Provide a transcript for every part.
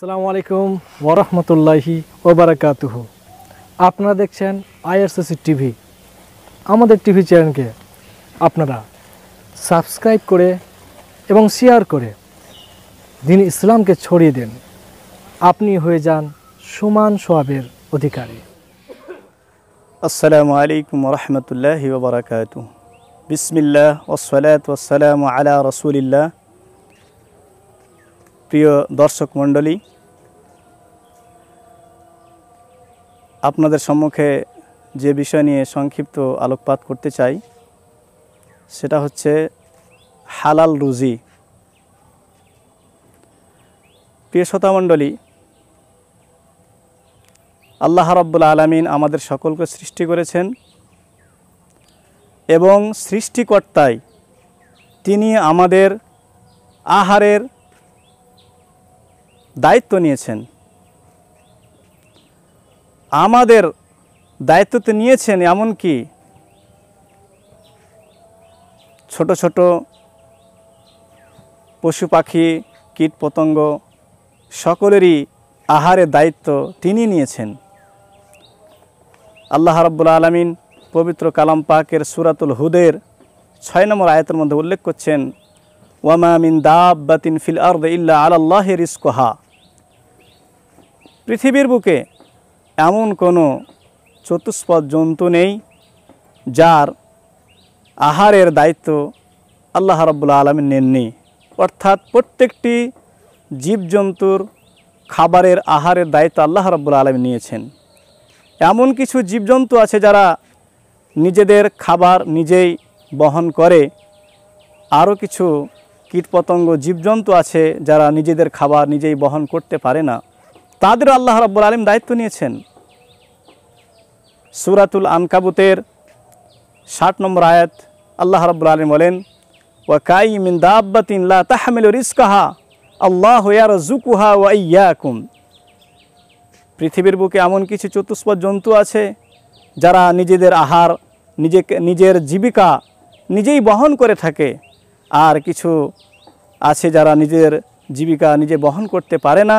আসসালামু আলাইকুম ওরহমতুল্লাহি ওবরাকাতুহ আপনারা দেখছেন আইআরসিসি টিভি আমাদের টিভি চ্যানেলকে আপনারা সাবস্ক্রাইব করে এবং শেয়ার করে দিন ইসলামকে ছড়িয়ে দেন আপনি হয়ে যান সমান সোয়াবের অধিকারী আসসালামু আলাইকুম ওরহমতুল্লাহি ওবরাকাতু বিসমিল্লাহ ওসলাত ওসালাম আলা রসুলিল্লাহ প্রিয় দর্শক মণ্ডলী আপনাদের সম্মুখে যে বিষয় নিয়ে সংক্ষিপ্ত আলোকপাত করতে চাই সেটা হচ্ছে হালাল রুজি প্রিয় শ্রোতামণ্ডলী আল্লাহ রব্বুল আলমিন আমাদের সকলকে সৃষ্টি করেছেন এবং সৃষ্টিকর্তায় তিনি আমাদের আহারের দায়িত্ব নিয়েছেন আমাদের দায়িত্ব তো নিয়েছেন এমনকি ছোট ছোট পশু পাখি কীট পতঙ্গ সকলেরই আহারের দায়িত্ব তিনি নিয়েছেন আল্লাহ রব্বুল আলমিন পবিত্র কালাম পাকের সুরাতুল হুদের ছয় নম্বর আয়তের মধ্যে উল্লেখ করছেন ওয়ামা মিন দাব বাতিন ফিল আর্দ ইল্লা আলাল্লাহ রিস্কোহা পৃথিবীর বুকে এমন কোনো চতুষ্পদ জন্তু নেই যার আহারের দায়িত্ব আল্লাহ রব্বুল আলমী নেননি অর্থাৎ প্রত্যেকটি জীবজন্তুর খাবারের আহারের দায়িত্ব আল্লাহ রব্বুল আলম নিয়েছেন এমন কিছু জীবজন্তু আছে যারা নিজেদের খাবার নিজেই বহন করে আরও কিছু কীটপতঙ্গ জীবজন্তু আছে যারা নিজেদের খাবার নিজেই বহন করতে পারে না তাদের আল্লাহ রব্বুল আলম দায়িত্ব নিয়েছেন সুরাতুল আনকাবুতের ষাট নম্বর আয়াত আল্লাহ রব্বুল আলম বলেন ওয়াকাই মিন দাব্বাতিন তাহমিল রিস্কাহা আল্লাহ ইয়ারজুকুহা ওয়া ইয়াকুম পৃথিবীর বুকে এমন কিছু চতুষ্প জন্তু আছে যারা নিজেদের আহার নিজেকে নিজের জীবিকা নিজেই বহন করে থাকে আর কিছু আছে যারা নিজের জীবিকা নিজে বহন করতে পারে না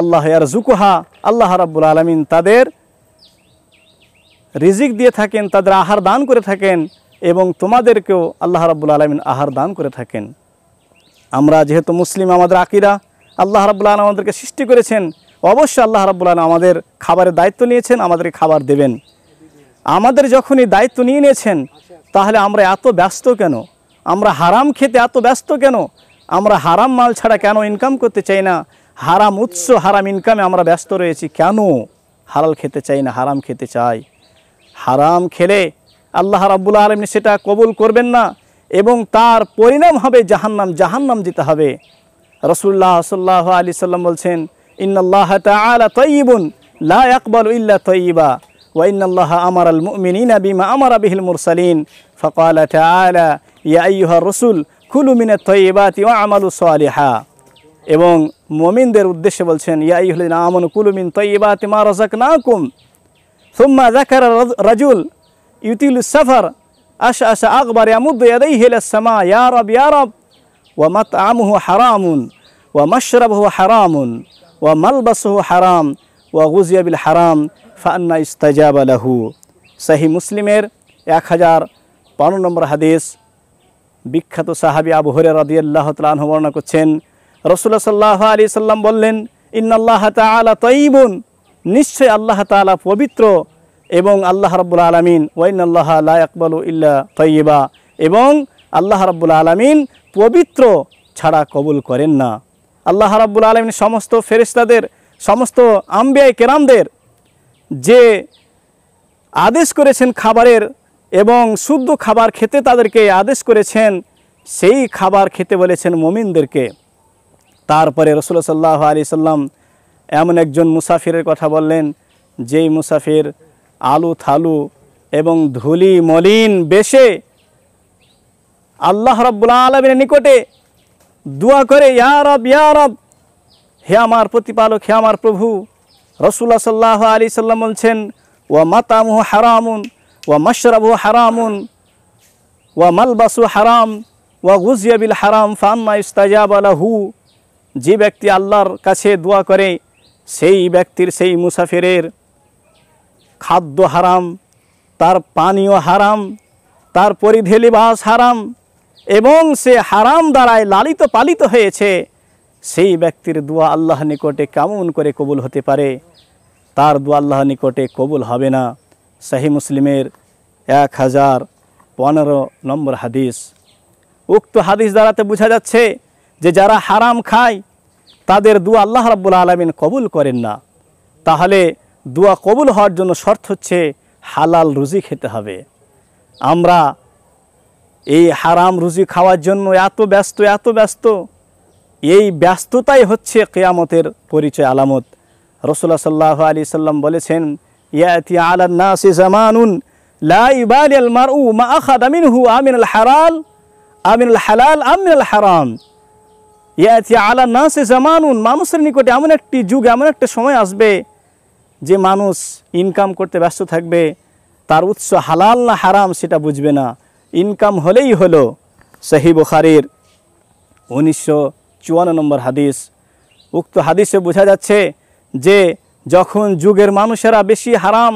আল্লাহ ইয়ার জুকুহা আল্লাহ রাব্বুল আলমিন তাদের রিজিক দিয়ে থাকেন তাদের আহার দান করে থাকেন এবং তোমাদেরকেও আল্লাহ রাব্বুল আলমিন আহার দান করে থাকেন আমরা যেহেতু মুসলিম আমাদের আকিরা আল্লাহ রাবুল আলম আমাদেরকে সৃষ্টি করেছেন অবশ্যই আল্লাহ রাবুল আলম আমাদের খাবারের দায়িত্ব নিয়েছেন আমাদেরকে খাবার দেবেন আমাদের যখনই দায়িত্ব নিয়ে নিয়েছেন তাহলে আমরা এত ব্যস্ত কেন আমরা হারাম খেতে এত ব্যস্ত কেন আমরা হারাম মাল ছাড়া কেন ইনকাম করতে চাই না হারাম উৎস হারাম ইনকামে আমরা ব্যস্ত রয়েছি কেন হালাল খেতে চাই না হারাম খেতে চাই হারাম খেলে আল্লাহ রাব্বুল আলমী সেটা কবুল করবেন না এবং তার পরিণাম হবে জাহান্নাম জাহান্নাম দিতে হবে রসুল্লাহ সাল্লাহ আলি সাল্লাম বলছেন ইন্নাল্লাহ তালা তৈবুন লা আকবল ইল্লা তৈবা وإن الله أمر المؤمنين بما আমার به মুরসালিন فقال تعالى ইয়া أيها রসুল খুলুমিনা তৈবা الطيبات আমালু সালিহা এবং মমিনদের উদ্দেশ্যে বলছেন ইয়া আমন আমানু কুলু মিন রজাক মা রাযাকনাকুম সুম্মা যাকারা রাজুল ইউতিল সাফার সফর আশা আশা ইয়াদাইহি আমুদ সামা ইয়া রাব ইয়া রাব ওয়া মাত'আমুহু হারামুন ওয়া মাশরাবুহু হারামুন ওয়া মালবাসুহু হারাম ওয়া গুযিয়া বিল হারাম ফান্না ইস্তাজাবা লাহু সহি মুসলিমের এক হাজার পনেরো নম্বর হাদিস বিখ্যাত সাহাবি আবু হরে রাদিয়াল্লাহ তালাহ বর্ণনা করছেন রসুল্লা সাল্লাহ আলী সাল্লাম বললেন ইন্নআল্লাহ তালা তৈবন নিশ্চয় আল্লাহ তালা পবিত্র এবং আল্লাহ রব্বুল আলমিন ওয়াইনাল্লাহ আল্লাহ আকবাল ইল্লা তৈবা এবং আল্লাহ রব্বুল আলমিন পবিত্র ছাড়া কবুল করেন না আল্লাহ রব্বুল আলমিন সমস্ত ফেরিস্তাদের সমস্ত আম্বিয়াই কেরামদের যে আদেশ করেছেন খাবারের এবং শুদ্ধ খাবার খেতে তাদেরকে আদেশ করেছেন সেই খাবার খেতে বলেছেন মমিনদেরকে তারপরে রসুল সাল্লাহ আলি সাল্লাম এমন একজন মুসাফিরের কথা বললেন যেই মুসাফির আলু থালু এবং ধুলি মলিন বেশে আল্লাহ রব্বুল আলমের নিকটে দোয়া করে ইয়ারব ইয়ারব হে আমার প্রতিপালক হে আমার প্রভু রসুল্লা সাল্লাহ আলি সাল্লাম বলছেন ওয়া মাতামুহ হারামুন ওয়া মশরাবু হারামুন ওয়া মালবাসু হারাম ওয়া গুজিয়াবিল হারাম ফাম্মা ইস্তাজাব আলাহু যে ব্যক্তি আল্লাহর কাছে দোয়া করে সেই ব্যক্তির সেই মুসাফিরের খাদ্য হারাম তার পানীয় হারাম তার পরিধে লিবাস হারাম এবং সে হারাম দ্বারায় লালিত পালিত হয়েছে সেই ব্যক্তির দোয়া আল্লাহ নিকটে কেমন করে কবুল হতে পারে তার দোয়া আল্লাহ নিকটে কবুল হবে না সাহি মুসলিমের এক হাজার পনেরো নম্বর হাদিস উক্ত হাদিস দ্বারাতে বোঝা যাচ্ছে যে যারা হারাম খায় তাদের দু আল্লাহ রাব্বুল আলমিন কবুল করেন না তাহলে দুয়া কবুল হওয়ার জন্য শর্ত হচ্ছে হালাল রুজি খেতে হবে আমরা এই হারাম রুজি খাওয়ার জন্য এত ব্যস্ত এত ব্যস্ত এই ব্যস্ততাই হচ্ছে কেয়ামতের পরিচয় আলামত রসুল্লা সাল্লাহ আলি সাল্লাম বলেছেন ইয়াতি মা আখাদ আমিন হারাল আমিন হালাল আমিন হারাম ইয়াতি আলা না সে জামানুন মানুষের নিকটে এমন একটি যুগ এমন একটা সময় আসবে যে মানুষ ইনকাম করতে ব্যস্ত থাকবে তার উৎস হালাল না হারাম সেটা বুঝবে না ইনকাম হলেই হলো সাহি বুখারির উনিশশো চুয়ান্ন নম্বর হাদিস উক্ত হাদিসে বোঝা যাচ্ছে যে যখন যুগের মানুষেরা বেশি হারাম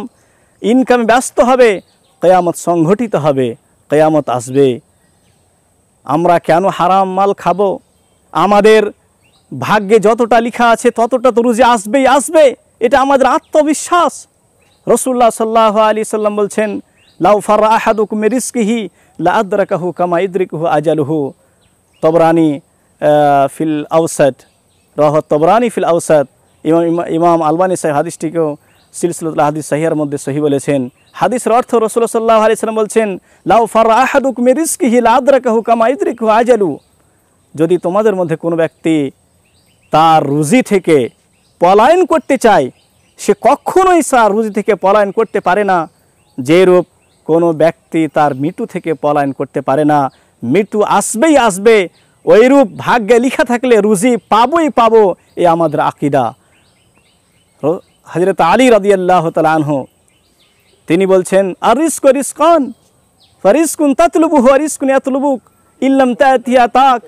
ইনকামে ব্যস্ত হবে কেয়ামত সংঘটিত হবে কেয়ামত আসবে আমরা কেন হারাম মাল খাবো আমাদের ভাগ্যে যতটা লেখা আছে ততটা তো রুজি আসবেই আসবে এটা আমাদের আত্মবিশ্বাস রসুল্লাহ সাল্লাহ আলী সাল্লাম বলছেন লাউ ফার আহাদুক মেরিসকিহি লাদ্রাকাহু কামা ইদ্রিকহু আজালহু তবরানি ফিল আউসাদ রহ তবরানি ফিল আউসাদ ইমাম ইমাম আলবানি সাহেব হাদিসটিকেও সিলসিলতুল হাদিস সাহিয়ার মধ্যে সহি বলেছেন হাদিসের অর্থ রসুল্লাহ সাল্লাহ আলি সাল্লাম বলছেন লাউ ফার আহাদুক মেরিসকিহি লাদ্রাকাহু কামা ইদ্রিকহু আজালু যদি তোমাদের মধ্যে কোনো ব্যক্তি তার রুজি থেকে পলায়ন করতে চায় সে কখনোই তার রুজি থেকে পলায়ন করতে পারে না যেরূপ কোনো ব্যক্তি তার মৃত্যু থেকে পলায়ন করতে পারে না মৃত্যু আসবেই আসবে ওইরূপ ভাগ্যে লিখা থাকলে রুজি পাবই পাবো এ আমাদের আকিদা হজরত আলী আল্লাহ তালহ তিনি বলছেন আর রিস্ক রিস্কন ফরিস্কুন তাতলুবু হরিস্কুন এতলুবুক ইল্লাম তাতিয়া তাক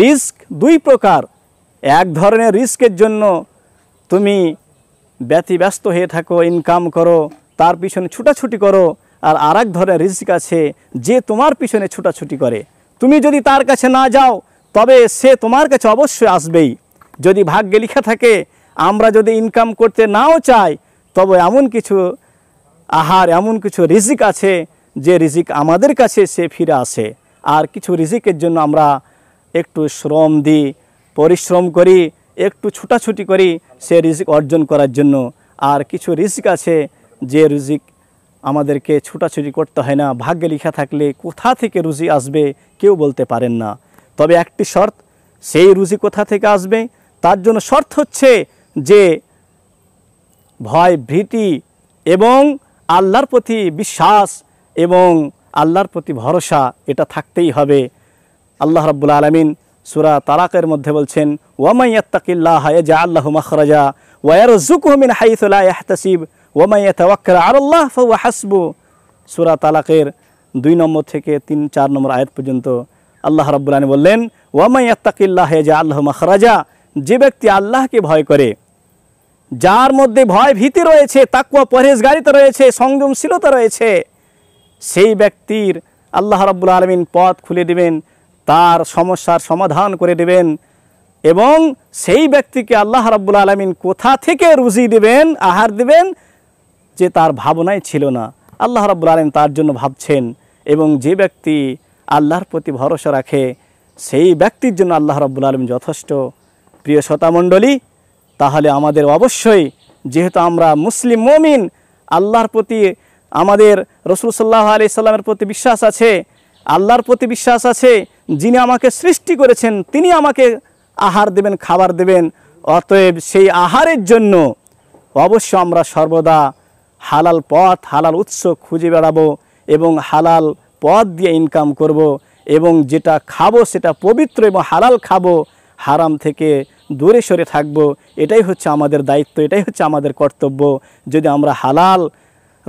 রিস্ক দুই প্রকার এক ধরনের রিস্কের জন্য তুমি ব্যতিব্যস্ত হয়ে থাকো ইনকাম করো তার পিছনে ছুটাছুটি করো আর আর এক ধরনের রিস্ক আছে যে তোমার পিছনে ছুটাছুটি করে তুমি যদি তার কাছে না যাও তবে সে তোমার কাছে অবশ্যই আসবেই যদি ভাগ্যে লেখা থাকে আমরা যদি ইনকাম করতে নাও চাই তবে এমন কিছু আহার এমন কিছু রিজিক আছে যে রিজিক আমাদের কাছে সে ফিরে আসে আর কিছু রিজিকের জন্য আমরা একটু শ্রম দিই পরিশ্রম করি একটু ছুটাছুটি করি সে রিজিক অর্জন করার জন্য আর কিছু রিজিক আছে যে রিজিক আমাদেরকে ছুটাছুটি করতে হয় না ভাগ্যে লেখা থাকলে কোথা থেকে রুজি আসবে কেউ বলতে পারেন না তবে একটি শর্ত সেই রুজি কোথা থেকে আসবে তার জন্য শর্ত হচ্ছে যে ভয় ভীতি এবং আল্লাহর প্রতি বিশ্বাস এবং আল্লাহর প্রতি ভরসা এটা থাকতেই হবে আল্লাহ রাবুল আলমিন সুরা তারাকের মধ্যে বলছেন ওয়ামাইয়াত্তাকিল্লাহ যা আল্লাহ মখরাজা ওয়ারজুকুমিন হাইসুল্লাহ ইহতাসিব ওয়ামাইয়াতাওয়াক্কাল আল্লাহ হাসবু সুরা তালাকের দুই নম্বর থেকে তিন চার নম্বর আয়াত পর্যন্ত আল্লাহ রাবুল আলমী বললেন ওয়ামাইয়াত্তাকিল্লাহ যা আল্লাহ মখরাজা যে ব্যক্তি আল্লাহকে ভয় করে যার মধ্যে ভয় ভীতি রয়েছে তাকুয়া পরহেজগারিতা রয়েছে সংযমশীলতা রয়েছে সেই ব্যক্তির আল্লাহ রাবুল আলমিন পথ খুলে দেবেন তার সমস্যার সমাধান করে দেবেন এবং সেই ব্যক্তিকে আল্লাহ রাবুল আলমিন কোথা থেকে রুজি দেবেন আহার দেবেন যে তার ভাবনাই ছিল না আল্লাহ রাবুল আলম তার জন্য ভাবছেন এবং যে ব্যক্তি আল্লাহর প্রতি ভরসা রাখে সেই ব্যক্তির জন্য আল্লাহ রাবুল আলম যথেষ্ট প্রিয় শ্রোতামণ্ডলী তাহলে আমাদের অবশ্যই যেহেতু আমরা মুসলিম মমিন আল্লাহর প্রতি আমাদের রসুল সাল্লাহ আলি সাল্লামের প্রতি বিশ্বাস আছে আল্লাহর প্রতি বিশ্বাস আছে যিনি আমাকে সৃষ্টি করেছেন তিনি আমাকে আহার দেবেন খাবার দেবেন অতএব সেই আহারের জন্য অবশ্য আমরা সর্বদা হালাল পথ হালাল উৎস খুঁজে বেড়াবো এবং হালাল পথ দিয়ে ইনকাম করব এবং যেটা খাবো সেটা পবিত্র এবং হালাল খাবো হারাম থেকে দূরে সরে থাকবো এটাই হচ্ছে আমাদের দায়িত্ব এটাই হচ্ছে আমাদের কর্তব্য যদি আমরা হালাল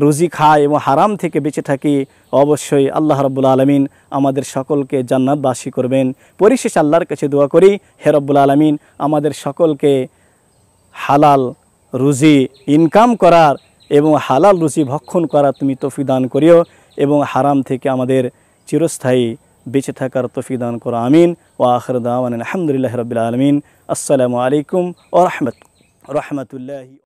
রুজি খায় এবং হারাম থেকে বেঁচে থাকি অবশ্যই আল্লাহ রব্বুল আলমিন আমাদের সকলকে জান্নাতবাসী করবেন পরিশেষ আল্লাহর কাছে দোয়া করি হে রব্বুল আলমিন আমাদের সকলকে হালাল রুজি ইনকাম করার এবং হালাল রুজি ভক্ষণ করার তুমি তফি দান করিও এবং হারাম থেকে আমাদের চিরস্থায়ী বেঁচে থাকার তফি দান করো আমিন ও আখর দাওয়ান আলহামদুলিল্লাহ রবিল আলমিন আসসালামু আলাইকুম ও রহমত রহমতুল্লাহ